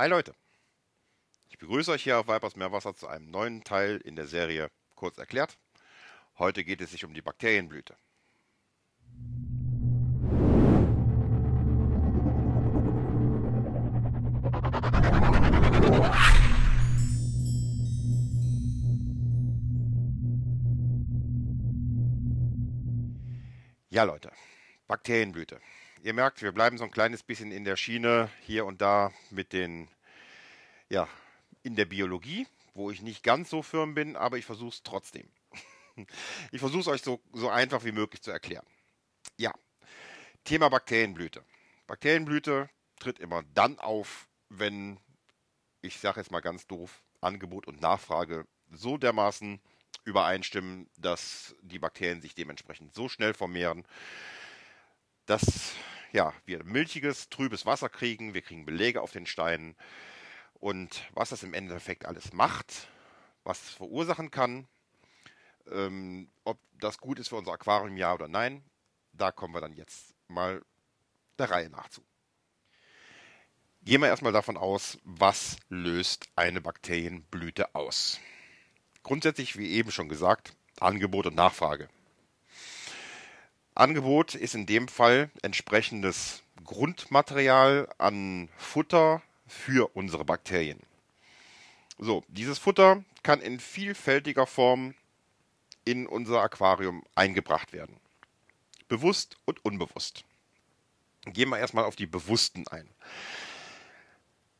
Hi Leute, ich begrüße euch hier auf Vipers Meerwasser zu einem neuen Teil in der Serie Kurz erklärt. Heute geht es sich um die Bakterienblüte. Ja Leute, Bakterienblüte ihr merkt, wir bleiben so ein kleines bisschen in der Schiene hier und da mit den, ja, in der Biologie, wo ich nicht ganz so firm bin, aber ich versuche es trotzdem. ich versuche es euch so, so einfach wie möglich zu erklären. Ja, Thema Bakterienblüte. Bakterienblüte tritt immer dann auf, wenn, ich sage jetzt mal ganz doof, Angebot und Nachfrage so dermaßen übereinstimmen, dass die Bakterien sich dementsprechend so schnell vermehren, dass ja, wir milchiges, trübes Wasser kriegen, wir kriegen Belege auf den Steinen und was das im Endeffekt alles macht, was es verursachen kann, ähm, ob das gut ist für unser Aquarium, ja oder nein, da kommen wir dann jetzt mal der Reihe nach zu. Gehen wir erstmal davon aus, was löst eine Bakterienblüte aus. Grundsätzlich, wie eben schon gesagt, Angebot und Nachfrage. Angebot ist in dem Fall entsprechendes Grundmaterial an Futter für unsere Bakterien. So, dieses Futter kann in vielfältiger Form in unser Aquarium eingebracht werden. Bewusst und unbewusst. Gehen wir erstmal auf die bewussten ein.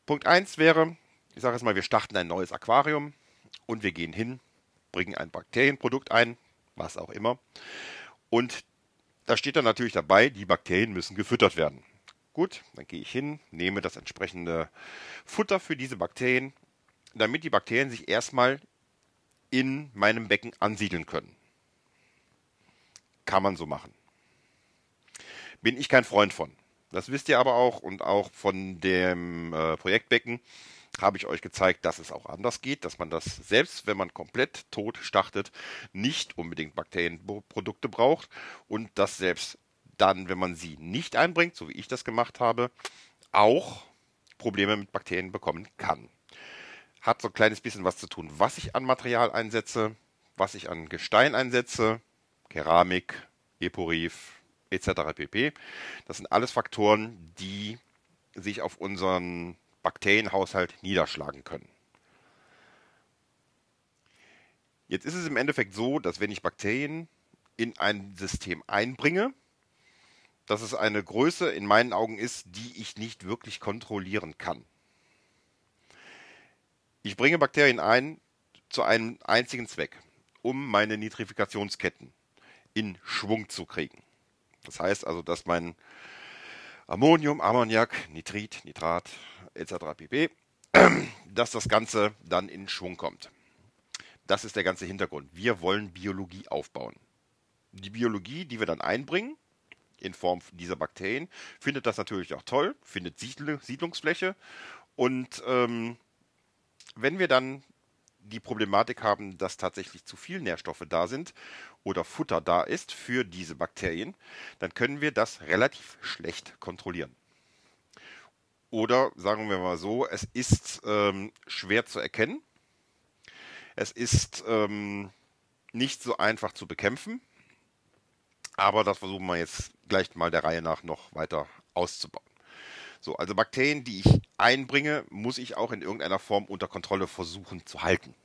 Punkt 1 wäre, ich sage jetzt mal, wir starten ein neues Aquarium und wir gehen hin, bringen ein Bakterienprodukt ein, was auch immer, und da steht dann natürlich dabei, die Bakterien müssen gefüttert werden. Gut, dann gehe ich hin, nehme das entsprechende Futter für diese Bakterien, damit die Bakterien sich erstmal in meinem Becken ansiedeln können. Kann man so machen. Bin ich kein Freund von. Das wisst ihr aber auch und auch von dem äh, Projektbecken habe ich euch gezeigt, dass es auch anders geht, dass man das, selbst wenn man komplett tot startet, nicht unbedingt Bakterienprodukte braucht und dass selbst dann, wenn man sie nicht einbringt, so wie ich das gemacht habe, auch Probleme mit Bakterien bekommen kann. Hat so ein kleines bisschen was zu tun, was ich an Material einsetze, was ich an Gestein einsetze, Keramik, Eporif etc. pp. Das sind alles Faktoren, die sich auf unseren Bakterienhaushalt niederschlagen können. Jetzt ist es im Endeffekt so, dass wenn ich Bakterien in ein System einbringe, dass es eine Größe in meinen Augen ist, die ich nicht wirklich kontrollieren kann. Ich bringe Bakterien ein zu einem einzigen Zweck, um meine Nitrifikationsketten in Schwung zu kriegen. Das heißt also, dass mein Ammonium, Ammoniak, Nitrit, Nitrat, etc. pp., dass das Ganze dann in Schwung kommt. Das ist der ganze Hintergrund. Wir wollen Biologie aufbauen. Die Biologie, die wir dann einbringen, in Form dieser Bakterien, findet das natürlich auch toll, findet Siedlungsfläche. Und ähm, wenn wir dann die Problematik haben, dass tatsächlich zu viel Nährstoffe da sind oder Futter da ist für diese Bakterien, dann können wir das relativ schlecht kontrollieren. Oder sagen wir mal so, es ist ähm, schwer zu erkennen. Es ist ähm, nicht so einfach zu bekämpfen. Aber das versuchen wir jetzt gleich mal der Reihe nach noch weiter auszubauen. So, also Bakterien, die ich einbringe, muss ich auch in irgendeiner Form unter Kontrolle versuchen zu halten.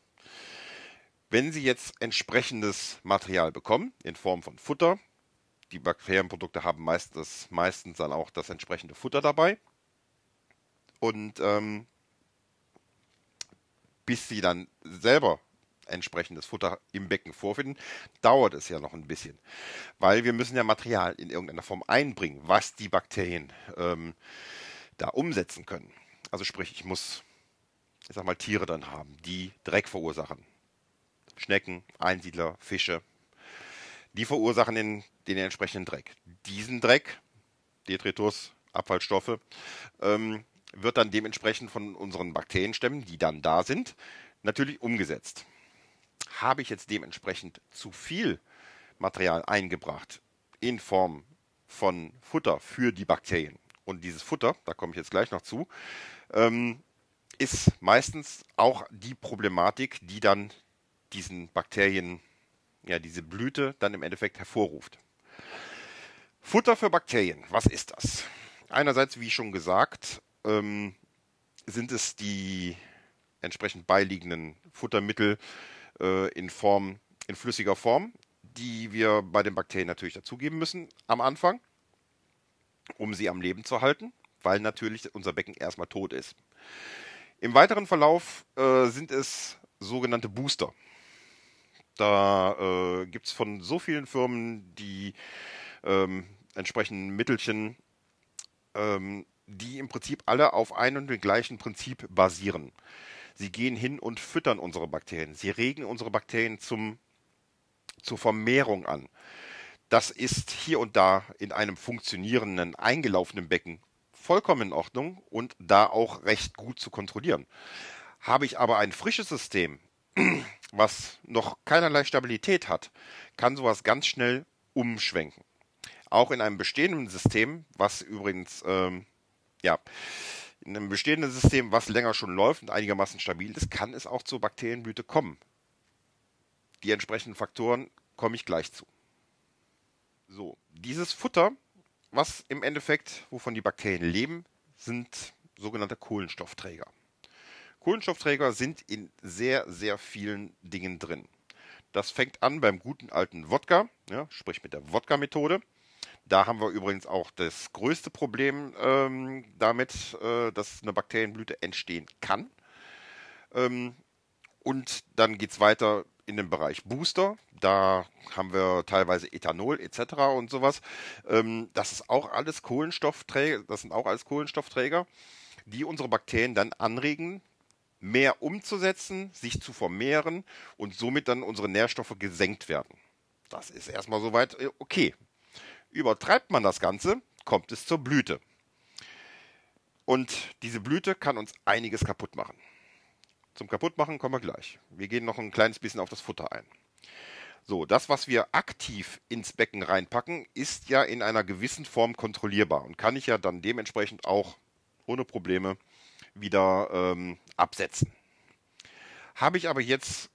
Wenn Sie jetzt entsprechendes Material bekommen, in Form von Futter, die Bakterienprodukte haben meistens, meistens dann auch das entsprechende Futter dabei, und ähm, bis sie dann selber entsprechendes Futter im Becken vorfinden, dauert es ja noch ein bisschen. Weil wir müssen ja Material in irgendeiner Form einbringen, was die Bakterien ähm, da umsetzen können. Also sprich, ich muss, ich sag mal, Tiere dann haben, die Dreck verursachen. Schnecken, Einsiedler, Fische. Die verursachen den, den entsprechenden Dreck. Diesen Dreck, Detritus, Abfallstoffe, ähm, wird dann dementsprechend von unseren Bakterienstämmen, die dann da sind, natürlich umgesetzt. Habe ich jetzt dementsprechend zu viel Material eingebracht in Form von Futter für die Bakterien? Und dieses Futter, da komme ich jetzt gleich noch zu, ähm, ist meistens auch die Problematik, die dann diesen Bakterien, ja, diese Blüte dann im Endeffekt hervorruft. Futter für Bakterien, was ist das? Einerseits, wie schon gesagt, ähm, sind es die entsprechend beiliegenden Futtermittel äh, in Form, in flüssiger Form, die wir bei den Bakterien natürlich dazugeben müssen am Anfang, um sie am Leben zu halten, weil natürlich unser Becken erstmal tot ist. Im weiteren Verlauf äh, sind es sogenannte Booster. Da äh, gibt es von so vielen Firmen die ähm, entsprechenden Mittelchen, ähm, die im Prinzip alle auf einem und dem gleichen Prinzip basieren. Sie gehen hin und füttern unsere Bakterien. Sie regen unsere Bakterien zum, zur Vermehrung an. Das ist hier und da in einem funktionierenden, eingelaufenen Becken vollkommen in Ordnung und da auch recht gut zu kontrollieren. Habe ich aber ein frisches System, was noch keinerlei Stabilität hat, kann sowas ganz schnell umschwenken. Auch in einem bestehenden System, was übrigens ähm, ja, in einem bestehenden System, was länger schon läuft und einigermaßen stabil ist, kann es auch zur Bakterienblüte kommen. Die entsprechenden Faktoren komme ich gleich zu. So, dieses Futter, was im Endeffekt, wovon die Bakterien leben, sind sogenannte Kohlenstoffträger. Kohlenstoffträger sind in sehr, sehr vielen Dingen drin. Das fängt an beim guten alten Wodka, ja, sprich mit der Wodka-Methode. Da haben wir übrigens auch das größte Problem ähm, damit, äh, dass eine Bakterienblüte entstehen kann. Ähm, und dann geht es weiter in den Bereich Booster. Da haben wir teilweise Ethanol etc. und sowas. Ähm, das ist auch alles Kohlenstoffträger, das sind auch alles Kohlenstoffträger, die unsere Bakterien dann anregen, mehr umzusetzen, sich zu vermehren und somit dann unsere Nährstoffe gesenkt werden. Das ist erstmal soweit äh, okay. Übertreibt man das Ganze, kommt es zur Blüte. Und diese Blüte kann uns einiges kaputt machen. Zum Kaputtmachen kommen wir gleich. Wir gehen noch ein kleines bisschen auf das Futter ein. So, das, was wir aktiv ins Becken reinpacken, ist ja in einer gewissen Form kontrollierbar und kann ich ja dann dementsprechend auch ohne Probleme wieder ähm, absetzen. Habe ich aber jetzt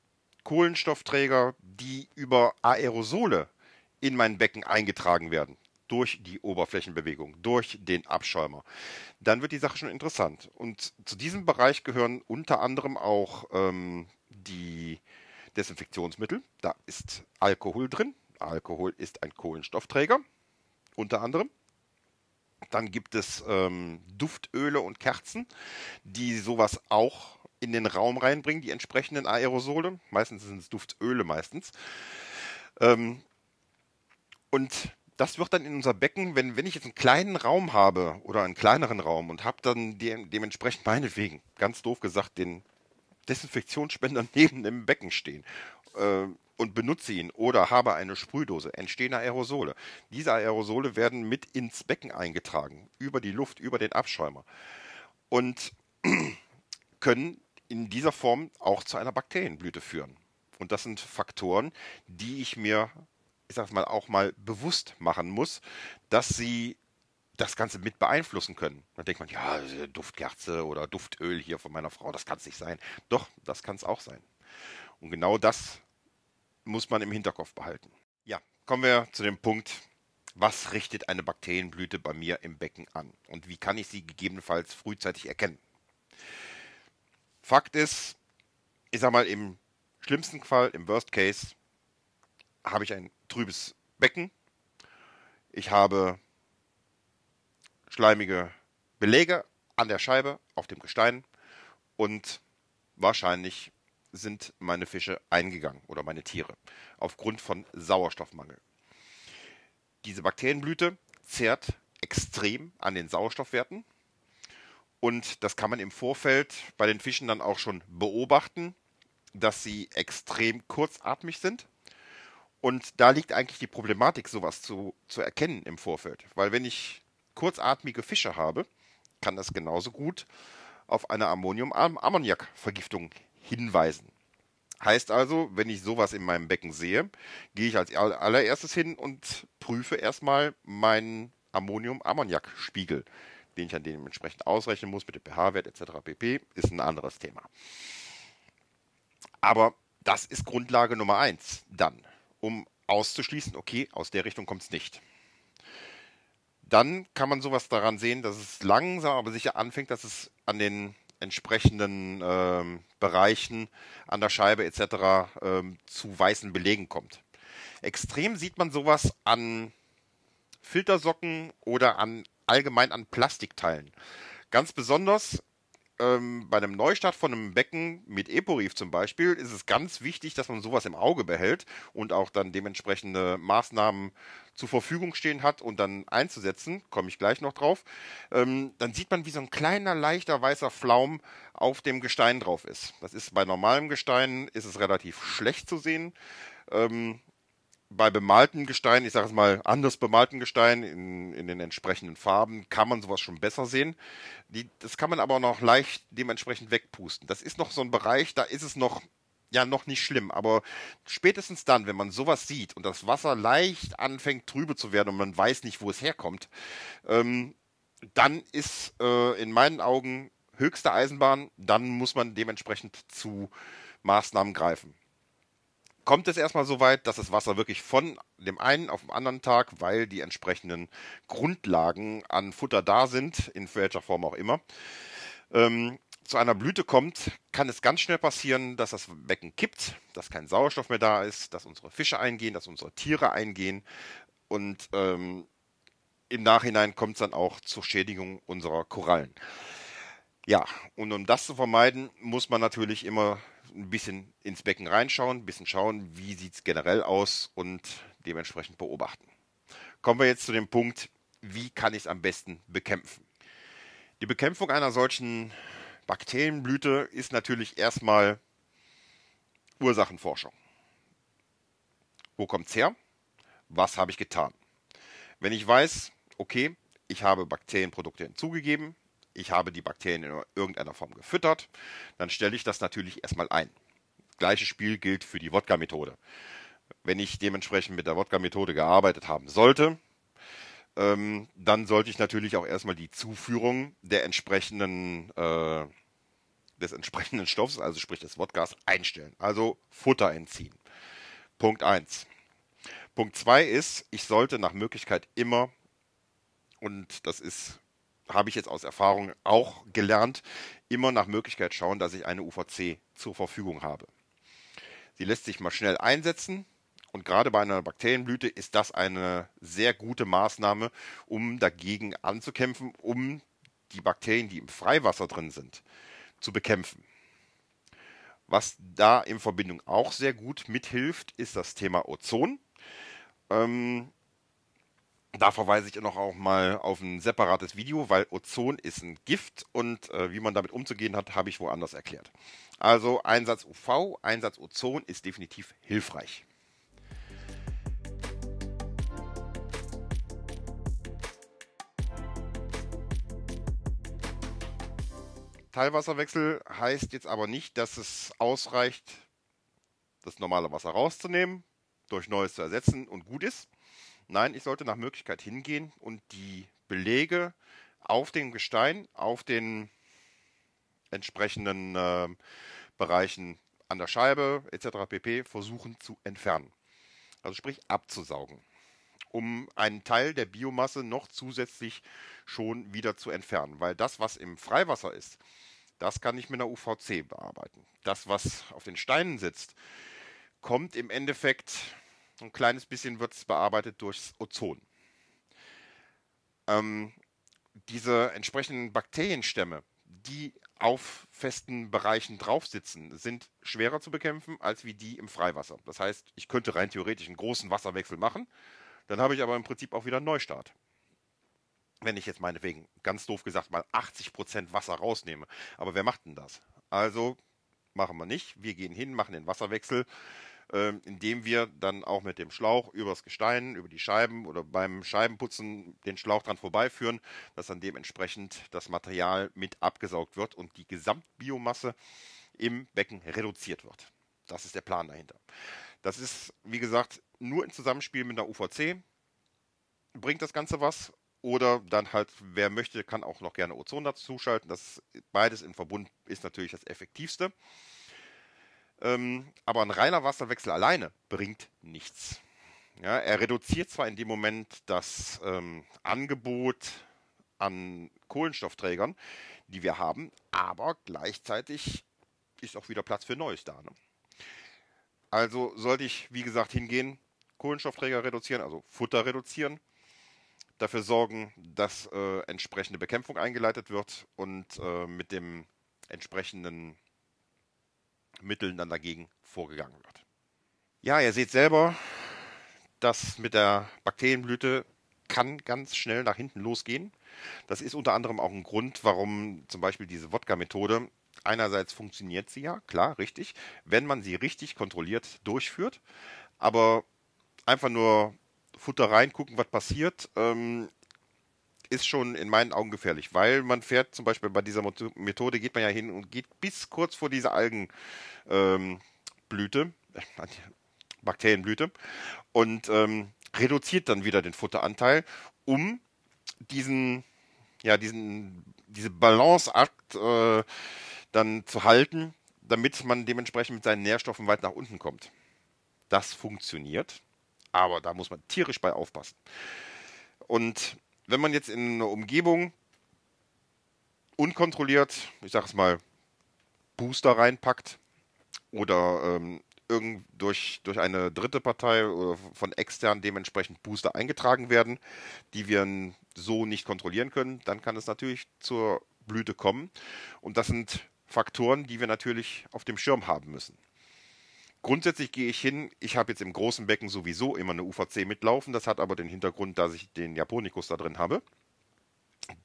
Kohlenstoffträger, die über Aerosole in mein Becken eingetragen werden durch die Oberflächenbewegung, durch den Abschäumer. Dann wird die Sache schon interessant. Und zu diesem Bereich gehören unter anderem auch ähm, die Desinfektionsmittel. Da ist Alkohol drin. Alkohol ist ein Kohlenstoffträger, unter anderem. Dann gibt es ähm, Duftöle und Kerzen, die sowas auch in den Raum reinbringen, die entsprechenden Aerosole. Meistens sind es Duftöle meistens. Ähm, und das wird dann in unser Becken, wenn, wenn ich jetzt einen kleinen Raum habe oder einen kleineren Raum und habe dann de dementsprechend meinetwegen, ganz doof gesagt, den Desinfektionsspender neben dem Becken stehen äh, und benutze ihn oder habe eine Sprühdose, entstehen Aerosole. Diese Aerosole werden mit ins Becken eingetragen, über die Luft, über den Abschäumer und können in dieser Form auch zu einer Bakterienblüte führen. Und das sind Faktoren, die ich mir ich sag's mal, auch mal bewusst machen muss, dass sie das Ganze mit beeinflussen können. Dann denkt man, ja, Duftkerze oder Duftöl hier von meiner Frau, das kann es nicht sein. Doch, das kann es auch sein. Und genau das muss man im Hinterkopf behalten. Ja, kommen wir zu dem Punkt, was richtet eine Bakterienblüte bei mir im Becken an und wie kann ich sie gegebenenfalls frühzeitig erkennen. Fakt ist, ich sag mal, im schlimmsten Fall, im Worst Case, habe ich ein trübes Becken. Ich habe schleimige Beläge an der Scheibe, auf dem Gestein und wahrscheinlich sind meine Fische eingegangen oder meine Tiere aufgrund von Sauerstoffmangel. Diese Bakterienblüte zehrt extrem an den Sauerstoffwerten und das kann man im Vorfeld bei den Fischen dann auch schon beobachten, dass sie extrem kurzatmig sind und da liegt eigentlich die Problematik, sowas zu, zu erkennen im Vorfeld. Weil wenn ich kurzatmige Fische habe, kann das genauso gut auf eine Ammonium-Ammoniak-Vergiftung hinweisen. Heißt also, wenn ich sowas in meinem Becken sehe, gehe ich als allererstes hin und prüfe erstmal meinen Ammonium-Ammoniak-Spiegel, den ich dann dementsprechend ausrechnen muss mit dem pH-Wert etc. pp. Ist ein anderes Thema. Aber das ist Grundlage Nummer eins dann um auszuschließen, okay, aus der Richtung kommt es nicht. Dann kann man sowas daran sehen, dass es langsam, aber sicher anfängt, dass es an den entsprechenden ähm, Bereichen an der Scheibe etc. Ähm, zu weißen Belegen kommt. Extrem sieht man sowas an Filtersocken oder an allgemein an Plastikteilen. Ganz besonders ähm, bei einem Neustart von einem Becken mit Eporif zum Beispiel ist es ganz wichtig, dass man sowas im Auge behält und auch dann dementsprechende Maßnahmen zur Verfügung stehen hat und dann einzusetzen, komme ich gleich noch drauf, ähm, dann sieht man, wie so ein kleiner, leichter weißer Flaum auf dem Gestein drauf ist. Das ist bei normalem Gestein ist es relativ schlecht zu sehen. Ähm, bei bemalten Gestein, ich sage es mal anders bemalten Gestein in, in den entsprechenden Farben, kann man sowas schon besser sehen. Die, das kann man aber noch leicht dementsprechend wegpusten. Das ist noch so ein Bereich, da ist es noch ja noch nicht schlimm, aber spätestens dann, wenn man sowas sieht und das Wasser leicht anfängt trübe zu werden und man weiß nicht, wo es herkommt, ähm, dann ist äh, in meinen Augen höchste Eisenbahn, dann muss man dementsprechend zu Maßnahmen greifen kommt es erstmal so weit, dass das Wasser wirklich von dem einen auf den anderen Tag, weil die entsprechenden Grundlagen an Futter da sind, in welcher Form auch immer, ähm, zu einer Blüte kommt, kann es ganz schnell passieren, dass das Becken kippt, dass kein Sauerstoff mehr da ist, dass unsere Fische eingehen, dass unsere Tiere eingehen und ähm, im Nachhinein kommt es dann auch zur Schädigung unserer Korallen. Ja, und um das zu vermeiden, muss man natürlich immer ein bisschen ins Becken reinschauen, ein bisschen schauen, wie sieht es generell aus und dementsprechend beobachten. Kommen wir jetzt zu dem Punkt, wie kann ich es am besten bekämpfen? Die Bekämpfung einer solchen Bakterienblüte ist natürlich erstmal Ursachenforschung. Wo kommt es her? Was habe ich getan? Wenn ich weiß, okay, ich habe Bakterienprodukte hinzugegeben, ich habe die Bakterien in irgendeiner Form gefüttert, dann stelle ich das natürlich erstmal ein. Gleiches Spiel gilt für die Wodka-Methode. Wenn ich dementsprechend mit der Wodka-Methode gearbeitet haben sollte, ähm, dann sollte ich natürlich auch erstmal die Zuführung der entsprechenden, äh, des entsprechenden Stoffs, also sprich des Wodkas, einstellen. Also Futter entziehen. Punkt 1. Punkt 2 ist, ich sollte nach Möglichkeit immer, und das ist habe ich jetzt aus Erfahrung auch gelernt, immer nach Möglichkeit schauen, dass ich eine UVC zur Verfügung habe. Sie lässt sich mal schnell einsetzen und gerade bei einer Bakterienblüte ist das eine sehr gute Maßnahme, um dagegen anzukämpfen, um die Bakterien, die im Freiwasser drin sind, zu bekämpfen. Was da in Verbindung auch sehr gut mithilft, ist das Thema Ozon. Ähm, da verweise ich noch auch mal auf ein separates Video, weil Ozon ist ein Gift und äh, wie man damit umzugehen hat, habe ich woanders erklärt. Also Einsatz UV, Einsatz Ozon ist definitiv hilfreich. Teilwasserwechsel heißt jetzt aber nicht, dass es ausreicht, das normale Wasser rauszunehmen, durch neues zu ersetzen und gut ist Nein, ich sollte nach Möglichkeit hingehen und die Belege auf dem Gestein, auf den entsprechenden äh, Bereichen an der Scheibe etc. pp. versuchen zu entfernen. Also sprich abzusaugen, um einen Teil der Biomasse noch zusätzlich schon wieder zu entfernen. Weil das, was im Freiwasser ist, das kann ich mit einer UVC bearbeiten. Das, was auf den Steinen sitzt, kommt im Endeffekt ein kleines bisschen wird es bearbeitet durchs Ozon. Ähm, diese entsprechenden Bakterienstämme, die auf festen Bereichen drauf sitzen, sind schwerer zu bekämpfen als wie die im Freiwasser. Das heißt, ich könnte rein theoretisch einen großen Wasserwechsel machen, dann habe ich aber im Prinzip auch wieder einen Neustart. Wenn ich jetzt meinetwegen, ganz doof gesagt, mal 80% Wasser rausnehme. Aber wer macht denn das? Also machen wir nicht. Wir gehen hin, machen den Wasserwechsel, ähm, indem wir dann auch mit dem Schlauch übers Gestein, über die Scheiben oder beim Scheibenputzen den Schlauch dran vorbeiführen, dass dann dementsprechend das Material mit abgesaugt wird und die Gesamtbiomasse im Becken reduziert wird. Das ist der Plan dahinter. Das ist, wie gesagt, nur im Zusammenspiel mit der UVC bringt das Ganze was. Oder dann halt, wer möchte, kann auch noch gerne Ozon dazu schalten. Das beides im Verbund ist natürlich das effektivste. Ähm, aber ein reiner Wasserwechsel alleine bringt nichts. Ja, er reduziert zwar in dem Moment das ähm, Angebot an Kohlenstoffträgern, die wir haben, aber gleichzeitig ist auch wieder Platz für Neues da. Ne? Also sollte ich, wie gesagt, hingehen, Kohlenstoffträger reduzieren, also Futter reduzieren, dafür sorgen, dass äh, entsprechende Bekämpfung eingeleitet wird und äh, mit dem entsprechenden Mitteln dann dagegen vorgegangen wird. Ja, ihr seht selber, das mit der Bakterienblüte kann ganz schnell nach hinten losgehen. Das ist unter anderem auch ein Grund, warum zum Beispiel diese Wodka-Methode einerseits funktioniert sie ja, klar, richtig, wenn man sie richtig kontrolliert durchführt, aber einfach nur Futter reingucken, was passiert, ähm, ist schon in meinen Augen gefährlich, weil man fährt zum Beispiel bei dieser Methode geht man ja hin und geht bis kurz vor diese Algenblüte, ähm, äh, Bakterienblüte und ähm, reduziert dann wieder den Futteranteil, um diesen, ja, diesen, diese Balanceakt äh, dann zu halten, damit man dementsprechend mit seinen Nährstoffen weit nach unten kommt. Das funktioniert, aber da muss man tierisch bei aufpassen. Und wenn man jetzt in einer Umgebung unkontrolliert, ich sag es mal, Booster reinpackt oder ähm, irgend durch, durch eine dritte Partei oder von extern dementsprechend Booster eingetragen werden, die wir so nicht kontrollieren können, dann kann es natürlich zur Blüte kommen. Und das sind Faktoren, die wir natürlich auf dem Schirm haben müssen. Grundsätzlich gehe ich hin, ich habe jetzt im großen Becken sowieso immer eine UVC mitlaufen. Das hat aber den Hintergrund, dass ich den Japonikus da drin habe.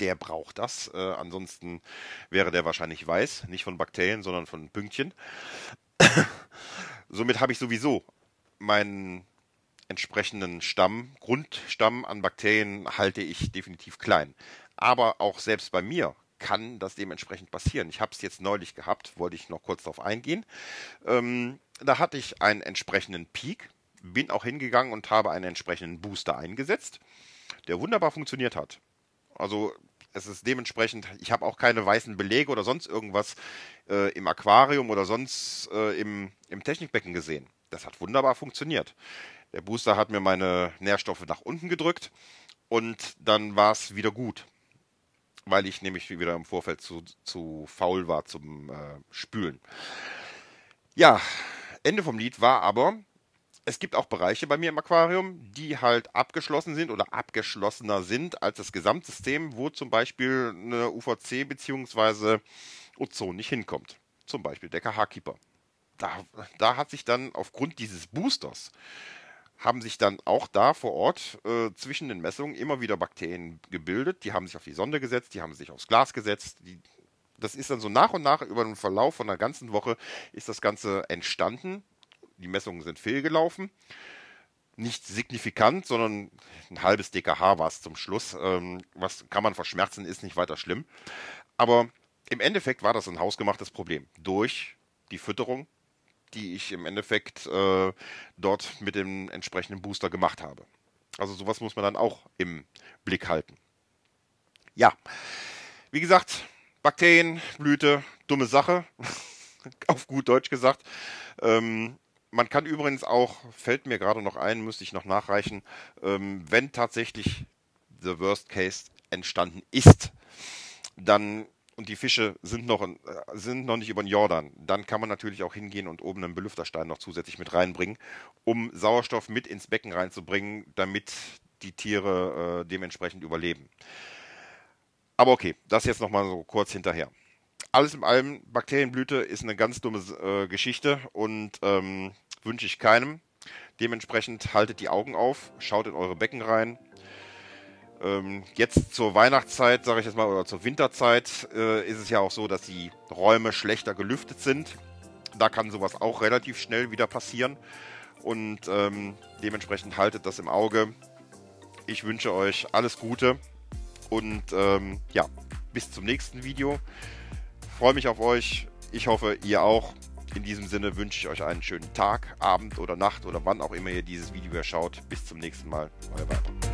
Der braucht das. Äh, ansonsten wäre der wahrscheinlich weiß, nicht von Bakterien, sondern von Pünktchen. Somit habe ich sowieso meinen entsprechenden Stamm, Grundstamm an Bakterien halte ich definitiv klein. Aber auch selbst bei mir kann das dementsprechend passieren. Ich habe es jetzt neulich gehabt, wollte ich noch kurz darauf eingehen. Ähm, da hatte ich einen entsprechenden Peak, bin auch hingegangen und habe einen entsprechenden Booster eingesetzt, der wunderbar funktioniert hat. Also es ist dementsprechend, ich habe auch keine weißen Belege oder sonst irgendwas äh, im Aquarium oder sonst äh, im, im Technikbecken gesehen. Das hat wunderbar funktioniert. Der Booster hat mir meine Nährstoffe nach unten gedrückt und dann war es wieder gut, weil ich nämlich wieder im Vorfeld zu, zu faul war zum äh, Spülen. Ja, Ende vom Lied war aber, es gibt auch Bereiche bei mir im Aquarium, die halt abgeschlossen sind oder abgeschlossener sind als das Gesamtsystem, wo zum Beispiel eine UVC bzw. Ozon nicht hinkommt. Zum Beispiel der KH-Keeper. Da, da, hat sich dann aufgrund dieses Boosters haben sich dann auch da vor Ort äh, zwischen den Messungen immer wieder Bakterien gebildet. Die haben sich auf die Sonde gesetzt, die haben sich aufs Glas gesetzt, die das ist dann so nach und nach über den Verlauf von einer ganzen Woche ist das Ganze entstanden. Die Messungen sind fehlgelaufen. Nicht signifikant, sondern ein halbes DKH war es zum Schluss. Ähm, was kann man verschmerzen, ist nicht weiter schlimm. Aber im Endeffekt war das ein hausgemachtes Problem. Durch die Fütterung, die ich im Endeffekt äh, dort mit dem entsprechenden Booster gemacht habe. Also sowas muss man dann auch im Blick halten. Ja, wie gesagt, Bakterien, Blüte, dumme Sache, auf gut Deutsch gesagt. Ähm, man kann übrigens auch, fällt mir gerade noch ein, müsste ich noch nachreichen, ähm, wenn tatsächlich the worst case entstanden ist, dann und die Fische sind noch, äh, sind noch nicht über den Jordan, dann kann man natürlich auch hingehen und oben einen Belüfterstein noch zusätzlich mit reinbringen, um Sauerstoff mit ins Becken reinzubringen, damit die Tiere äh, dementsprechend überleben. Aber okay, das jetzt nochmal so kurz hinterher. Alles in allem, Bakterienblüte ist eine ganz dumme äh, Geschichte und ähm, wünsche ich keinem. Dementsprechend haltet die Augen auf, schaut in eure Becken rein. Ähm, jetzt zur Weihnachtszeit, sage ich jetzt mal, oder zur Winterzeit äh, ist es ja auch so, dass die Räume schlechter gelüftet sind. Da kann sowas auch relativ schnell wieder passieren. Und ähm, dementsprechend haltet das im Auge. Ich wünsche euch alles Gute. Und ähm, ja, bis zum nächsten Video. Freue mich auf euch. Ich hoffe, ihr auch. In diesem Sinne wünsche ich euch einen schönen Tag, Abend oder Nacht oder wann auch immer ihr dieses Video schaut. Bis zum nächsten Mal. Euer Weiter.